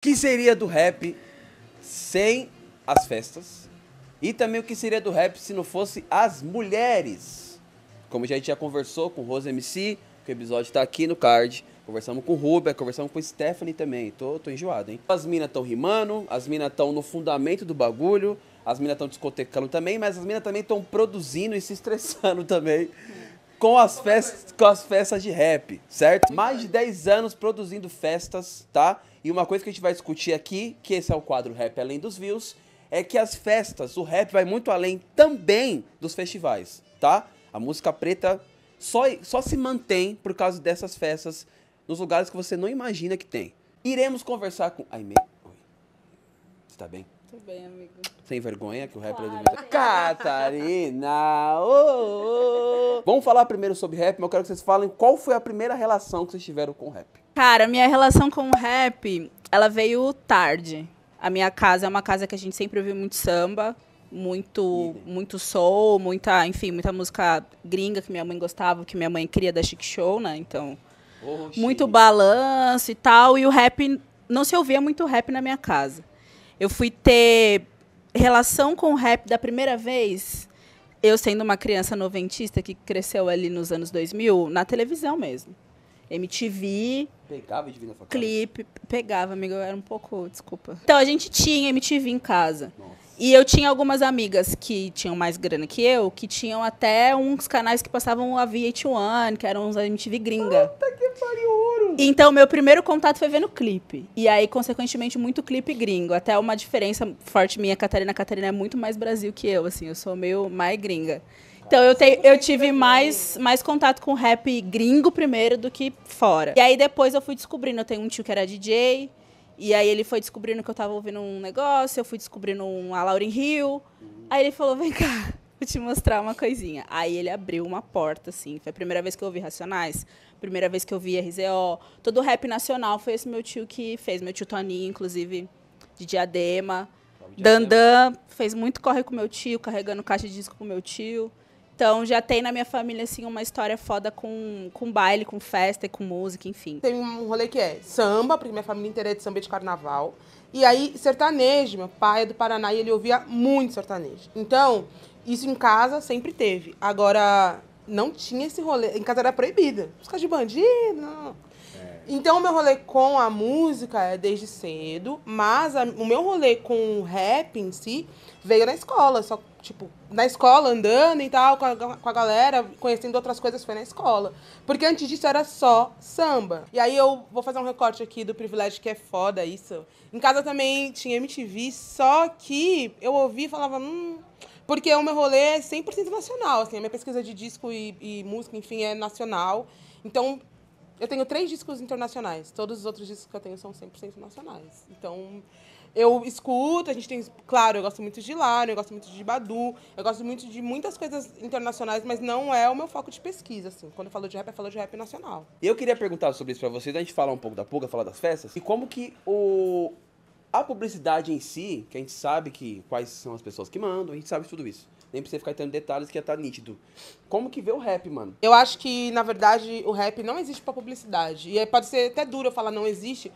que seria do rap sem as festas? E também o que seria do rap se não fosse as mulheres? Como a gente já conversou com o Rose MC, que o episódio tá aqui no card. Conversamos com o Ruber, conversamos com o Stephanie também. Tô, tô enjoado, hein? As minas estão rimando, as minas estão no fundamento do bagulho, as minas estão discotecando também, mas as minas também estão produzindo e se estressando também com as, festas, com as festas de rap, certo? Mais de 10 anos produzindo festas, tá? E uma coisa que a gente vai discutir aqui, que esse é o quadro Rap Além dos Views, é que as festas, o rap vai muito além também dos festivais, tá? A música preta só, só se mantém por causa dessas festas nos lugares que você não imagina que tem. Iremos conversar com. Aime. Oi. Você tá bem? Tô bem, amigo. Sem vergonha que o rap claro, é do Catarina! Oh, oh. Vamos falar primeiro sobre rap, mas eu quero que vocês falem qual foi a primeira relação que vocês tiveram com o rap. Cara, minha relação com o rap, ela veio tarde. A minha casa é uma casa que a gente sempre ouviu muito samba, muito uhum. muito soul, muita, enfim, muita música gringa que minha mãe gostava, que minha mãe queria da Chic Show, né? Então, Oxi. muito balanço e tal, e o rap não se ouvia muito rap na minha casa. Eu fui ter relação com o rap da primeira vez, eu sendo uma criança noventista que cresceu ali nos anos 2000, na televisão mesmo. MTV. Pegava MTV na sua casa? Clipe. Pegava, amiga. Eu era um pouco. Desculpa. Então, a gente tinha MTV em casa. Nossa. E eu tinha algumas amigas que tinham mais grana que eu, que tinham até uns canais que passavam a VH1, que eram uns MTV gringa. Puta que pariu, ouro! Então, meu primeiro contato foi vendo clipe. E aí, consequentemente, muito clipe gringo. Até uma diferença forte minha, Catarina. Catarina é muito mais Brasil que eu, assim. Eu sou meio mais gringa. Então eu, te, eu tive mais, mais contato com rap gringo primeiro do que fora. E aí depois eu fui descobrindo, eu tenho um tio que era DJ, e aí ele foi descobrindo que eu tava ouvindo um negócio, eu fui descobrindo um, a Lauren Hill. Aí ele falou, vem cá, vou te mostrar uma coisinha. Aí ele abriu uma porta, assim. Foi a primeira vez que eu ouvi Racionais, primeira vez que eu vi RZO. Todo o rap nacional foi esse meu tio que fez. Meu tio Toninho, inclusive, de Diadema. Dandan fez muito corre com meu tio, carregando caixa de disco com meu tio. Então já tem na minha família, assim, uma história foda com, com baile, com festa e com música, enfim. Tem um rolê que é samba, porque minha família inteira é de samba e de carnaval. E aí, sertanejo, meu pai é do Paraná e ele ouvia muito sertanejo. Então, isso em casa sempre teve. Agora, não tinha esse rolê. Em casa era proibida. Música de bandido, não. É. Então, o meu rolê com a música é desde cedo, mas a, o meu rolê com o rap em si veio na escola. Só tipo, na escola, andando e tal, com a, com a galera, conhecendo outras coisas, foi na escola. Porque antes disso era só samba. E aí eu vou fazer um recorte aqui do privilégio que é foda isso. Em casa também tinha MTV, só que eu ouvi e falava, hum. Porque o meu rolê é 100% nacional, assim, a minha pesquisa de disco e, e música, enfim, é nacional. Então, eu tenho três discos internacionais. Todos os outros discos que eu tenho são 100% nacionais. Então, eu escuto, a gente tem, claro, eu gosto muito de Lara, eu gosto muito de Badu, eu gosto muito de muitas coisas internacionais, mas não é o meu foco de pesquisa, assim. Quando eu falo de rap, eu falo de rap nacional. Eu queria perguntar sobre isso pra vocês, a gente falar um pouco da Puga, falar das festas, e como que o... A publicidade em si, que a gente sabe que quais são as pessoas que mandam, a gente sabe tudo isso. Nem precisa ficar tendo detalhes que ia estar tá nítido. Como que vê o rap, mano? Eu acho que, na verdade, o rap não existe pra publicidade. E pode ser até duro eu falar não existe,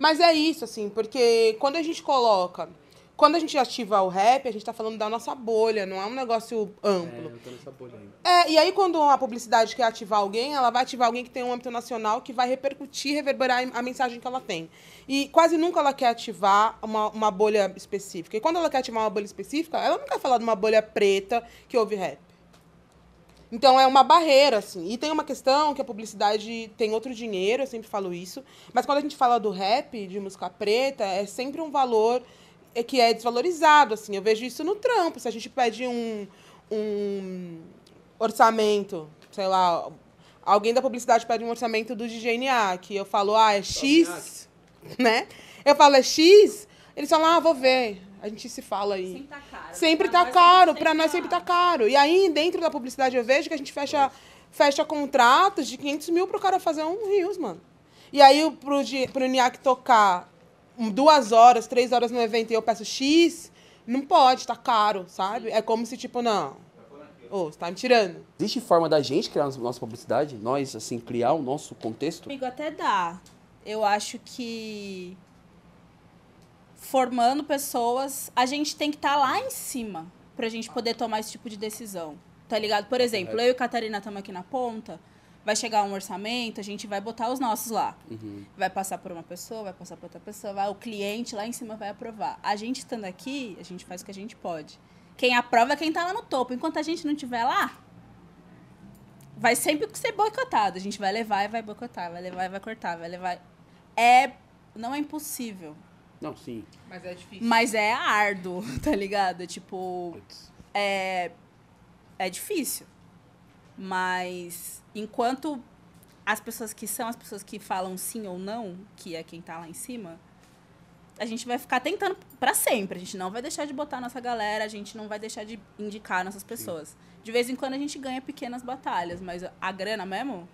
mas é isso, assim, porque quando a gente coloca. Quando a gente ativa o rap, a gente tá falando da nossa bolha, não é um negócio amplo. É, eu tô nessa bolha ainda. É, e aí quando a publicidade quer ativar alguém, ela vai ativar alguém que tem um âmbito nacional que vai repercutir, reverberar a mensagem que ela tem. E quase nunca ela quer ativar uma, uma bolha específica. E quando ela quer ativar uma bolha específica, ela não quer falar de uma bolha preta que ouve rap. Então é uma barreira, assim. E tem uma questão que a publicidade tem outro dinheiro, eu sempre falo isso. Mas quando a gente fala do rap, de música preta, é sempre um valor é que é desvalorizado, assim. Eu vejo isso no trampo. Se a gente pede um, um orçamento, sei lá, alguém da publicidade pede um orçamento do DJNA, que eu falo, ah, é X, né? Eu falo, é X, eles falam, ah, vou ver. A gente se fala aí. Sempre tá caro. Sempre pra tá nós é caro, para tá nós sempre tá caro. E aí, dentro da publicidade, eu vejo que a gente fecha, fecha contratos de 500 mil pro cara fazer um rios, mano. E aí, pro, pro NIAC tocar duas horas, três horas no evento e eu peço X, não pode, tá caro, sabe? É como se, tipo, não. Ô, oh, você tá me tirando. Existe forma da gente criar a nossa publicidade? Nós, assim, criar o nosso contexto? amigo até dá. Eu acho que formando pessoas, a gente tem que estar tá lá em cima para a gente poder tomar esse tipo de decisão. Tá ligado? Por exemplo, eu e Catarina estamos aqui na ponta, vai chegar um orçamento, a gente vai botar os nossos lá. Uhum. Vai passar por uma pessoa, vai passar por outra pessoa, vai, o cliente lá em cima vai aprovar. A gente estando aqui, a gente faz o que a gente pode. Quem aprova é quem está lá no topo. Enquanto a gente não estiver lá, vai sempre ser boicotado. A gente vai levar e vai boicotar, vai levar e vai cortar, vai levar. É. Não é impossível. Não, sim. Mas é difícil. Mas é árduo, tá ligado? tipo. É, é difícil. Mas enquanto as pessoas que são as pessoas que falam sim ou não, que é quem tá lá em cima, a gente vai ficar tentando para sempre. A gente não vai deixar de botar nossa galera, a gente não vai deixar de indicar nossas pessoas. Sim. De vez em quando a gente ganha pequenas batalhas, mas a grana mesmo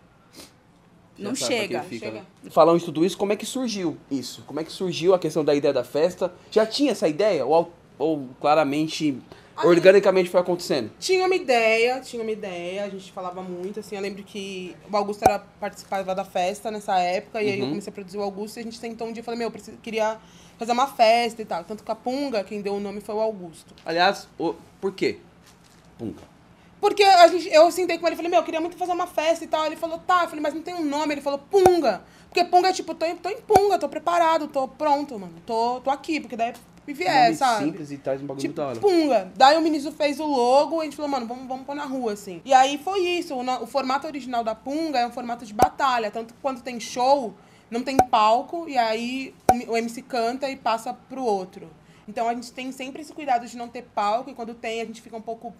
não chega. chega. Né? Falando de tudo isso, como é que surgiu isso? Como é que surgiu a questão da ideia da festa? Já tinha essa ideia? Ou, ou claramente, a ah, organicamente foi acontecendo? Tinha uma ideia, tinha uma ideia, a gente falava muito, assim, eu lembro que o Augusto era, participava da festa nessa época, e uhum. aí eu uhum. comecei a produzir o Augusto, e a gente tentou um dia, falei, meu, eu preciso, queria fazer uma festa e tal. Tanto que a Punga, quem deu o nome foi o Augusto. Aliás, o, por quê? Punga. Porque a gente, eu sentei com ele e falei, meu, eu queria muito fazer uma festa e tal. Ele falou, tá. Eu falei, mas não tem um nome. Ele falou, Punga. Porque Punga é tipo, tô em, tô em Punga, tô preparado, tô pronto, mano. Tô, tô aqui, porque daí me vier, é sabe? simples e traz um bagulho tipo, da hora. Punga. Daí o ministro fez o logo e a gente falou, mano, vamos, vamos pôr na rua, assim. E aí foi isso. O, o formato original da Punga é um formato de batalha. Tanto quando tem show, não tem palco, e aí o, o MC canta e passa pro outro. Então a gente tem sempre esse cuidado de não ter palco, e quando tem, a gente fica um pouco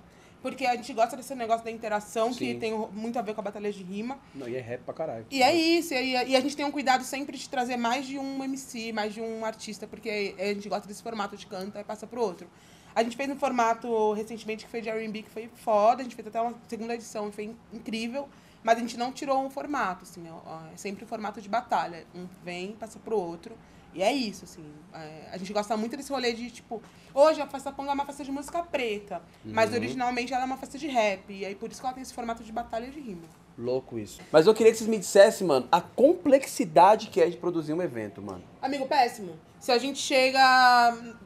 porque a gente gosta desse negócio da interação, Sim. que tem muito a ver com a batalha de rima. Não, e é rap pra caralho. E é isso, e, a gente tem um cuidado sempre de trazer mais de um MC, mais de um artista, porque a gente gosta desse formato de canta e passa pro outro. A gente fez um formato recentemente que foi de R&B, que foi foda, a gente fez até uma segunda edição, foi incrível. Mas a gente não tirou um formato, assim, ó, é sempre o um formato de batalha. Um vem, passa pro outro. E é isso, assim. É, a gente gosta muito desse rolê de, tipo, hoje a festa panga é uma festa de música preta, uhum. mas originalmente ela é uma festa de rap. E aí por isso que ela tem esse formato de batalha de rima. Louco isso. Mas eu queria que vocês me dissessem, mano, a complexidade que é de produzir um evento, mano. Amigo, péssimo. Se a gente chega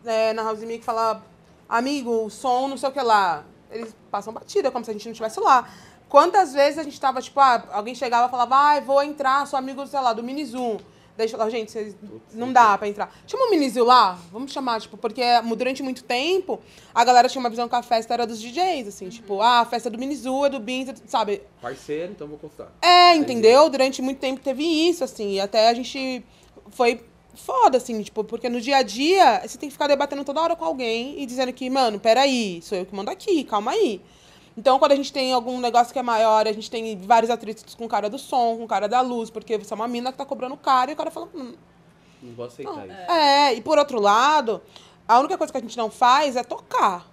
é, na House Mic e fala, amigo, o som, não sei o que lá. Eles passam batida, como se a gente não estivesse lá. Quantas vezes a gente tava, tipo, ah, alguém chegava e falava, ah, vou entrar, sou amigo, sei lá, do Mini Zoom deixa lá gente, vocês não dá pra entrar. Chama o Minizio lá, vamos chamar, tipo, porque é, durante muito tempo a galera tinha uma visão que a festa era dos DJs, assim, uhum. tipo, ah, a festa é do Minizu, é do Binzer, é sabe? Parceiro, então vou contar. É, entendeu? Durante muito tempo teve isso, assim, e até a gente foi foda, assim, tipo, porque no dia a dia você tem que ficar debatendo toda hora com alguém e dizendo que, mano, peraí, sou eu que mando aqui, calma aí. Então, quando a gente tem algum negócio que é maior, a gente tem vários atritos com o cara do som, com o cara da luz, porque você é uma mina que tá cobrando caro e o cara fala. Hum, não vou aceitar não. isso. É, e por outro lado, a única coisa que a gente não faz é tocar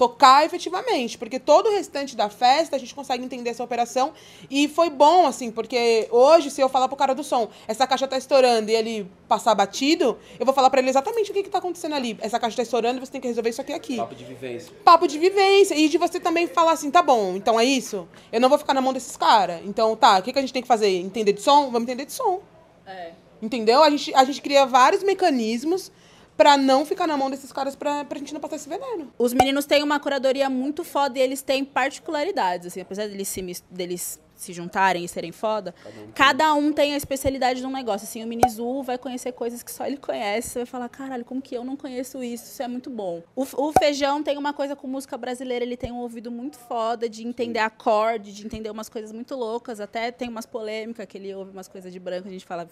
tocar efetivamente, porque todo o restante da festa a gente consegue entender essa operação e foi bom assim, porque hoje se eu falar pro cara do som, essa caixa tá estourando e ele passar batido, eu vou falar para ele exatamente o que que tá acontecendo ali. Essa caixa tá estourando, você tem que resolver isso aqui aqui. Papo de vivência. Papo de vivência e de você também falar assim, tá bom, então é isso. Eu não vou ficar na mão desses caras. Então tá, o que que a gente tem que fazer? Entender de som? Vamos entender de som. É. Entendeu? A gente, a gente cria vários mecanismos para não ficar na mão desses caras pra, pra gente não passar esse veneno. Os meninos têm uma curadoria muito foda e eles têm particularidades, assim, apesar deles se, deles se juntarem e serem foda, cada um, cada um tem a especialidade de um negócio. Assim, o Minizu vai conhecer coisas que só ele conhece. Você vai falar, caralho, como que eu não conheço isso? Isso é muito bom. O, o Feijão tem uma coisa com música brasileira, ele tem um ouvido muito foda de entender acorde, de entender umas coisas muito loucas. Até tem umas polêmicas que ele ouve umas coisas de branco, a gente fala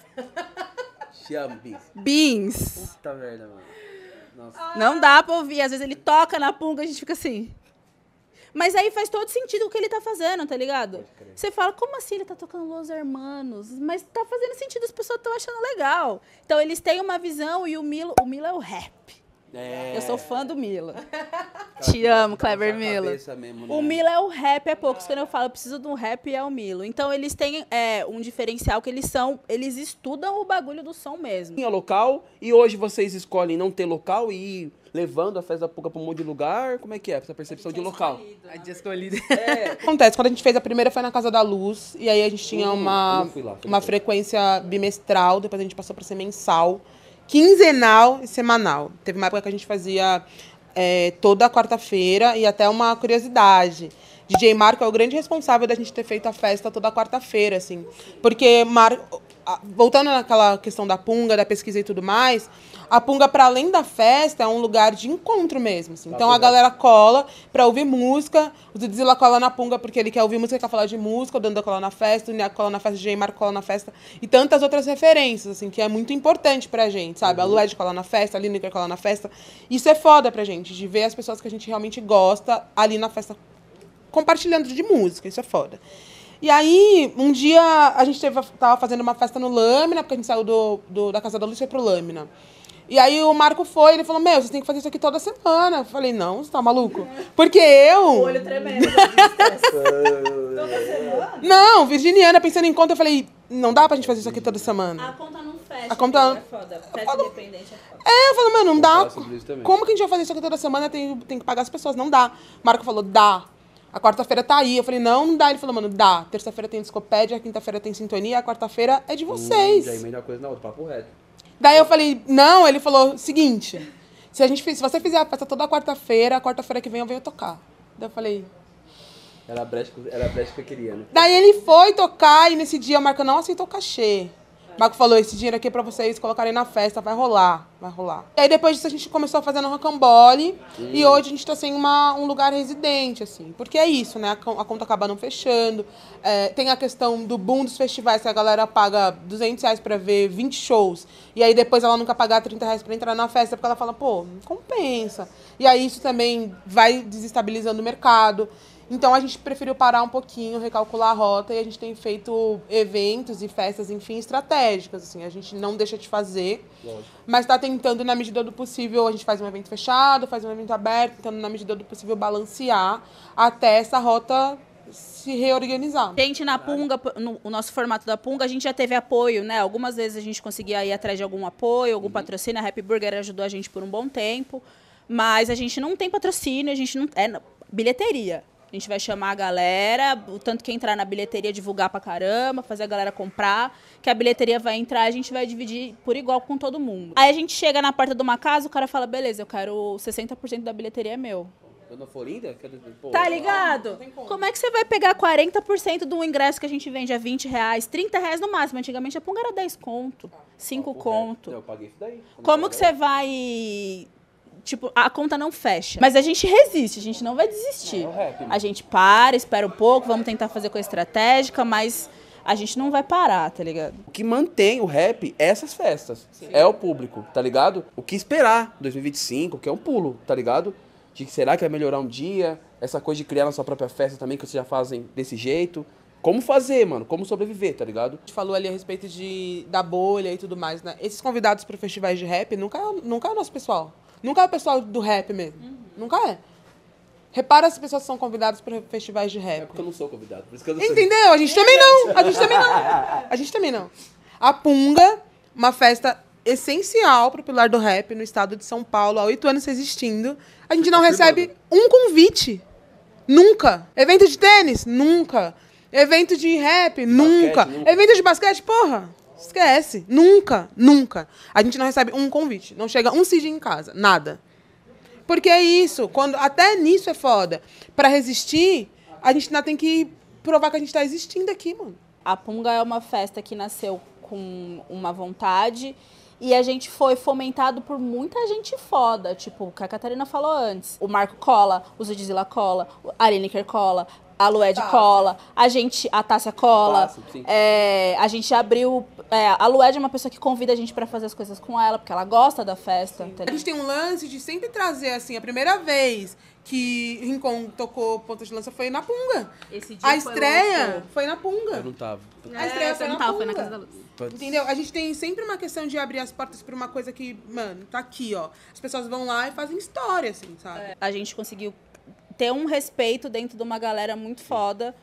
amo, Beans. Beans. Puta merda, mano. Nossa. Não dá pra ouvir. Às vezes ele toca na punga e a gente fica assim. Mas aí faz todo sentido o que ele tá fazendo, tá ligado? Você fala, como assim ele tá tocando Los Hermanos? Mas tá fazendo sentido, as pessoas estão achando legal. Então eles têm uma visão e o Milo. O Milo é o rap. É. Eu sou fã do Milo. Te amo, Clever Milo. Mesmo, né? O Milo é o rap, é poucos. Quando eu falo, eu preciso de um rap, é o Milo. Então, eles têm é, um diferencial que eles são, eles estudam o bagulho do som mesmo. Tinha local, e hoje vocês escolhem não ter local e ir levando a festa da Puca pra um monte de lugar. Como é que é essa percepção de local? A gente escolhida. Né? É. Acontece, quando a gente fez a primeira foi na Casa da Luz, e aí a gente tinha hum, uma, lá, uma frequência bimestral, depois a gente passou pra ser mensal quinzenal e semanal. Teve uma época que a gente fazia é, toda quarta-feira e até uma curiosidade. DJ Marco é o grande responsável da gente ter feito a festa toda quarta-feira, assim. Porque Mar voltando naquela questão da punga, da pesquisa e tudo mais, a punga, para além da festa, é um lugar de encontro mesmo. Assim. Tá então a galera cola para ouvir música. O Zidzilla cola na punga porque ele quer ouvir música, quer falar de música. O Danda cola na festa, o Nia cola na festa, o Jaymar cola na festa. E tantas outras referências, assim, que é muito importante pra gente, sabe? Uhum. A Lued cola na festa, a Lineker cola na festa. Isso é foda pra gente, de ver as pessoas que a gente realmente gosta ali na festa compartilhando de música. Isso é foda. E aí, um dia, a gente teve, tava fazendo uma festa no Lâmina, porque a gente saiu do, do da Casa da Luz e foi pro Lâmina. E aí o Marco foi, ele falou, meu, vocês têm que fazer isso aqui toda semana. Eu falei, não, você tá maluco? Porque eu... O olho tremendo. toda semana? Não, virginiana, pensando em conta, eu falei, não dá pra gente fazer isso aqui toda semana. A conta não fecha. A conta... É foda. É fecha falo... independente é foda. É, eu falo, mano, não dá. Como que a gente vai fazer isso aqui toda semana? Tem, tem que pagar as pessoas, não dá. Marco falou, dá. A quarta-feira tá aí. Eu falei, não, não dá. Ele falou, mano, dá. Terça-feira tem discopédia, quinta-feira tem sintonia, a quarta-feira é de vocês. Hum, já emenda uma coisa na outra, papo reto. Daí eu falei, não, ele falou, seguinte, se, a gente, se você fizer a festa toda quarta-feira, a quarta-feira que vem eu venho tocar. Daí eu falei, era a brecha, era a brecha que eu queria, né? Daí ele foi tocar e nesse dia o Marco não aceitou o cachê. Marco falou, esse dinheiro aqui é pra vocês colocarem na festa, vai rolar, vai rolar. E aí depois disso a gente começou a fazer no Rocambole e hum. hoje a gente tá sem uma, um lugar residente, assim. Porque é isso, né? A, a conta acaba não fechando. É, tem a questão do boom dos festivais, que a galera paga 200 reais pra ver 20 shows e aí depois ela nunca paga 30 reais pra entrar na festa, porque ela fala, pô, não compensa. E aí isso também vai desestabilizando o mercado. Então a gente preferiu parar um pouquinho, recalcular a rota e a gente tem feito eventos e festas, enfim, estratégicas. Assim, a gente não deixa de fazer, Lógico. mas está tentando na medida do possível. A gente faz um evento fechado, faz um evento aberto, tentando na medida do possível balancear até essa rota se reorganizar. Gente, na Punga, no, o nosso formato da Punga, a gente já teve apoio, né? Algumas vezes a gente conseguia ir atrás de algum apoio, algum uhum. patrocínio. A Happy Burger ajudou a gente por um bom tempo. Mas a gente não tem patrocínio, a gente não. É bilheteria. A gente vai chamar a galera, o tanto que entrar na bilheteria, divulgar pra caramba, fazer a galera comprar, que a bilheteria vai entrar a gente vai dividir por igual com todo mundo. Aí a gente chega na porta de uma casa, o cara fala, beleza, eu quero 60% da bilheteria é meu. Dona Florinda? Pô, tá ligado? Como. como é que você vai pegar 40% do ingresso que a gente vende a 20 reais, 30 reais no máximo? Antigamente a Punga era 10 conto, 5 ah, é. conto. eu paguei isso daí. como que você vai Tipo, a conta não fecha. Mas a gente resiste, a gente não vai desistir. Não, é, é a gente para, espera um pouco, vamos tentar fazer coisa estratégica, mas a gente não vai parar, tá ligado? O que mantém o rap é essas festas. Sim. É o público, tá ligado? O que esperar 2025, que é um pulo, tá ligado? De que será que vai melhorar um dia? Essa coisa de criar a sua própria festa também, que vocês já fazem desse jeito. Como fazer, mano? Como sobreviver, tá ligado? A gente falou ali a respeito de, da bolha e tudo mais, né? Esses convidados para festivais de rap nunca, é nunca é o nosso pessoal. Nunca é o pessoal do rap mesmo. Uhum. Nunca é. Repara as pessoas são convidadas para festivais de rap. É porque eu não sou convidado, por isso que eu não Entendeu? A gente também é. não. A gente também não. A gente também não. A Punga, uma festa essencial para o pilar do rap no estado de São Paulo, há oito anos existindo. A gente tá não recebe um convite. Nunca. Evento de tênis? Nunca. Evento de rap? nunca. nunca. Evento de basquete? Porra. Esquece. Nunca, nunca. A gente não recebe um convite. Não chega um CID em casa. Nada. Porque é isso. Quando, até nisso é foda. Para resistir, a gente ainda tem que provar que a gente está existindo aqui, mano. A Punga é uma festa que nasceu com uma vontade e a gente foi fomentado por muita gente foda, tipo, o que a Catarina falou antes. O Marco cola, o Zidzilla cola, a Lineker cola, a Lué de cola, a gente, a Tássia cola, é, a gente abriu. É, a Lué é uma pessoa que convida a gente para fazer as coisas com ela, porque ela gosta da festa. Tá a gente tem um lance de sempre trazer, assim, a primeira vez que Rincon tocou ponta de lança foi na Punga. Esse dia a estreia foi, foi na Punga. Eu não tava. A estreia é, foi, na tava, Punga. foi na Casa da Luz. Entendeu? A gente tem sempre uma questão de abrir as portas pra uma coisa que, mano, tá aqui, ó. As pessoas vão lá e fazem história, assim, sabe? É. A gente conseguiu ter um respeito dentro de uma galera muito foda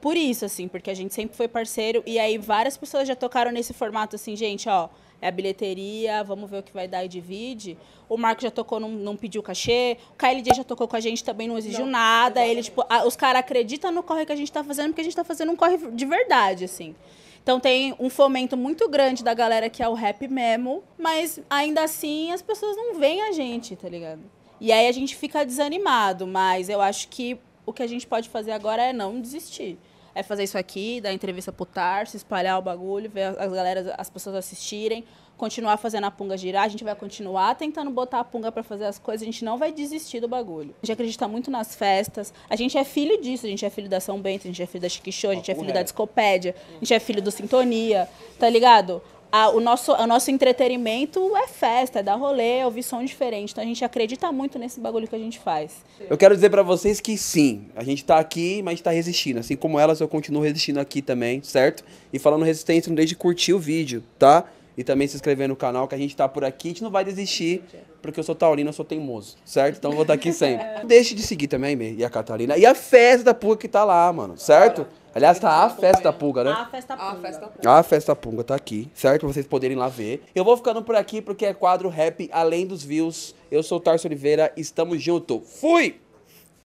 por isso, assim, porque a gente sempre foi parceiro. E aí várias pessoas já tocaram nesse formato, assim, gente, ó, é a bilheteria, vamos ver o que vai dar e divide. O Marco já tocou, não, não pediu cachê. O KLD já tocou com a gente, também não exigiu não, nada. Ele, tipo, a, os caras acreditam no corre que a gente tá fazendo, porque a gente tá fazendo um corre de verdade, assim. Então tem um fomento muito grande da galera que é o rap mesmo, mas ainda assim as pessoas não veem a gente, tá ligado? E aí a gente fica desanimado, mas eu acho que o que a gente pode fazer agora é não desistir. É fazer isso aqui, dar entrevista pro Tarso, espalhar o bagulho, ver as galeras, as pessoas assistirem, continuar fazendo a punga girar, a gente vai continuar tentando botar a punga para fazer as coisas, a gente não vai desistir do bagulho. A gente acredita muito nas festas, a gente é filho disso, a gente é filho da São Bento, a gente é filho da Chique Show, a gente é filho da Discopédia, a gente é filho do Sintonia, tá ligado? a, o, nosso, o nosso entretenimento é festa, é dar rolê, é ouvir som diferente. Então a gente acredita muito nesse bagulho que a gente faz. Eu quero dizer para vocês que sim, a gente tá aqui, mas a gente tá resistindo. Assim como elas, eu continuo resistindo aqui também, certo? E falando resistência, não deixe de curtir o vídeo, tá? E também se inscrever no canal, que a gente tá por aqui, a gente não vai desistir porque eu sou taurino, eu sou teimoso, certo? Então eu vou estar tá aqui sempre. deixe de seguir também, e a Catarina. E a festa da PUC que tá lá, mano, certo? Claro. Aliás, tá a festa pulga, né? A festa pulga. A festa pulga. A festa pulga tá aqui, certo? Pra vocês poderem lá ver. Eu vou ficando por aqui porque é quadro rap além dos views. Eu sou o Tarso Oliveira, estamos junto. Fui!